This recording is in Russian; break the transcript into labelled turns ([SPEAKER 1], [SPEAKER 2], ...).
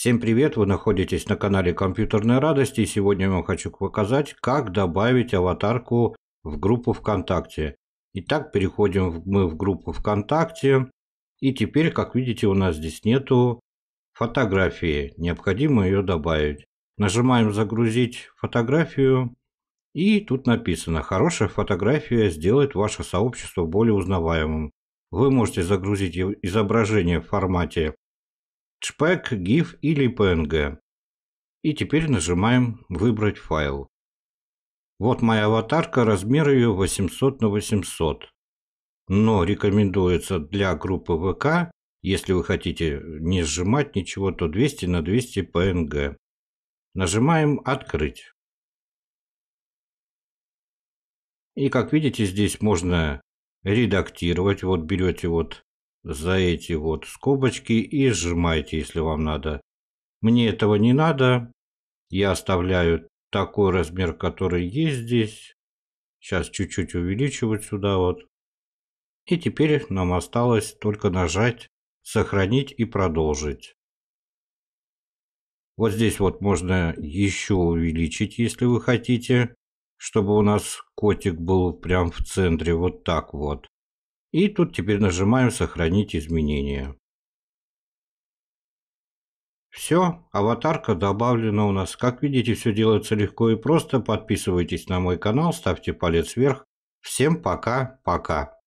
[SPEAKER 1] Всем привет, вы находитесь на канале Компьютерной Радости и сегодня я вам хочу показать, как добавить аватарку в группу ВКонтакте. Итак, переходим мы в группу ВКонтакте и теперь, как видите, у нас здесь нету фотографии, необходимо ее добавить. Нажимаем «Загрузить фотографию» и тут написано «Хорошая фотография сделает ваше сообщество более узнаваемым». Вы можете загрузить изображение в формате JPEG, GIF или PNG. И теперь нажимаем «Выбрать файл». Вот моя аватарка, размер ее 800 на 800. Но рекомендуется для группы ВК, если вы хотите не сжимать ничего, то 200 на 200 PNG. Нажимаем «Открыть». И как видите, здесь можно редактировать. Вот берете вот за эти вот скобочки и сжимайте, если вам надо. Мне этого не надо. Я оставляю такой размер, который есть здесь. Сейчас чуть-чуть увеличивать сюда вот. И теперь нам осталось только нажать «Сохранить» и «Продолжить». Вот здесь вот можно еще увеличить, если вы хотите, чтобы у нас котик был прям в центре, вот так вот. И тут теперь нажимаем «Сохранить изменения». Все, аватарка добавлена у нас. Как видите, все делается легко и просто. Подписывайтесь на мой канал, ставьте палец вверх. Всем пока-пока.